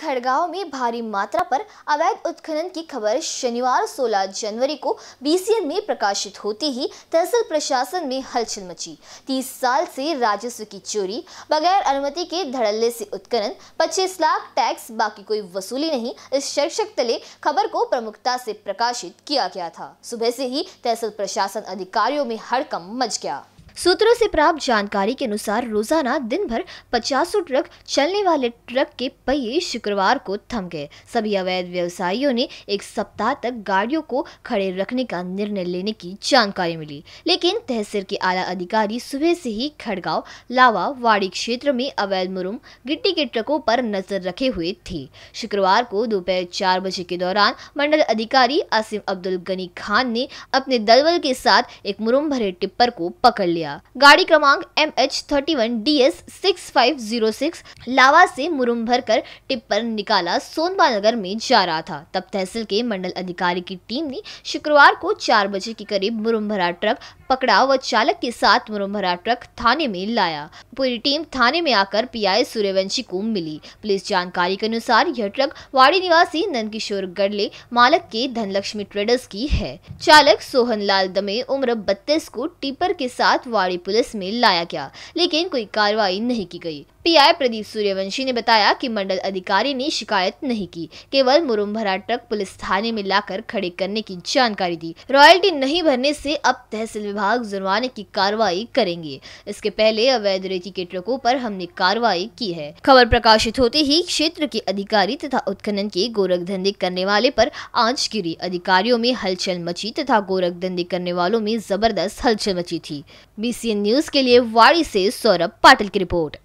खड़गांव में भारी मात्रा पर अवैध उत्खनन की खबर शनिवार 16 जनवरी को बीसीएन में प्रकाशित होते ही तहसील प्रशासन में हलचल मची 30 साल से राजस्व की चोरी बगैर अनुमति के धड़ल्ले से उत्खनन 25 लाख टैक्स बाकी कोई वसूली नहीं इस शीर्षक तले खबर को प्रमुखता से प्रकाशित किया गया था सुबह से ही तहसील प्रशासन अधिकारियों में हड़कम मच गया सूत्रों से प्राप्त जानकारी के अनुसार रोजाना दिन भर पचासों ट्रक चलने वाले ट्रक के पहिए शुक्रवार को थम गए सभी अवैध व्यवसायियों ने एक सप्ताह तक गाड़ियों को खड़े रखने का निर्णय लेने की जानकारी मिली लेकिन तहसील के आला अधिकारी सुबह से ही खड़गांव लावा वाड़ी क्षेत्र में अवैध मुरुम गिट्टी के ट्रकों पर नजर रखे हुए थे शुक्रवार को दोपहर चार बजे के दौरान मंडल अधिकारी आसिम अब्दुल गनी खान ने अपने दलबल के साथ एक मुरुम भरे टिप्पर को पकड़ लिया किया गाड़ी क्रमांक M H thirty one D S six five zero six लावा से मुरुम भर कर टिप्पर निकाला सोनबा नगर में जा रहा था तब तहसील के मंडल अधिकारी की टीम ने शुक्रवार को चार बजे के करीब मुरुम भरा ट्रक पकड़ा व चालक के साथ भरा ट्रक थाने में लाया पूरी टीम थाने में आकर पीआई सूर्यवंशी को मिली पुलिस जानकारी के अनुसार यह ट्रक वाड़ी निवासी नंदकिशोर गडले मालक के धनलक्ष्मी ट्रेडर्स की है चालक सोहन लाल दमे उम्र बत्तीस को टिपर के साथ रेवाड़ी पुलिस में लाया गया लेकिन कोई कार्रवाई नहीं की गई पीआई प्रदीप सूर्यवंशी ने बताया कि मंडल अधिकारी ने शिकायत नहीं की केवल मुरुमभरा ट्रक पुलिस थाने में लाकर खड़े करने की जानकारी दी रॉयल्टी नहीं भरने से अब तहसील विभाग जुर्माने की कार्रवाई करेंगे इसके पहले अवैध रेती के ट्रकों पर हमने कार्रवाई की है खबर प्रकाशित होते ही क्षेत्र के अधिकारी तथा उत्खनन के गोरख धंधे करने वाले पर आंच गिरी अधिकारियों में हलचल मची तथा गोरख धंधे करने वालों में जबरदस्त हलचल मची थी एबीसी न्यूज के लिए वाड़ी से सौरभ पाटिल की रिपोर्ट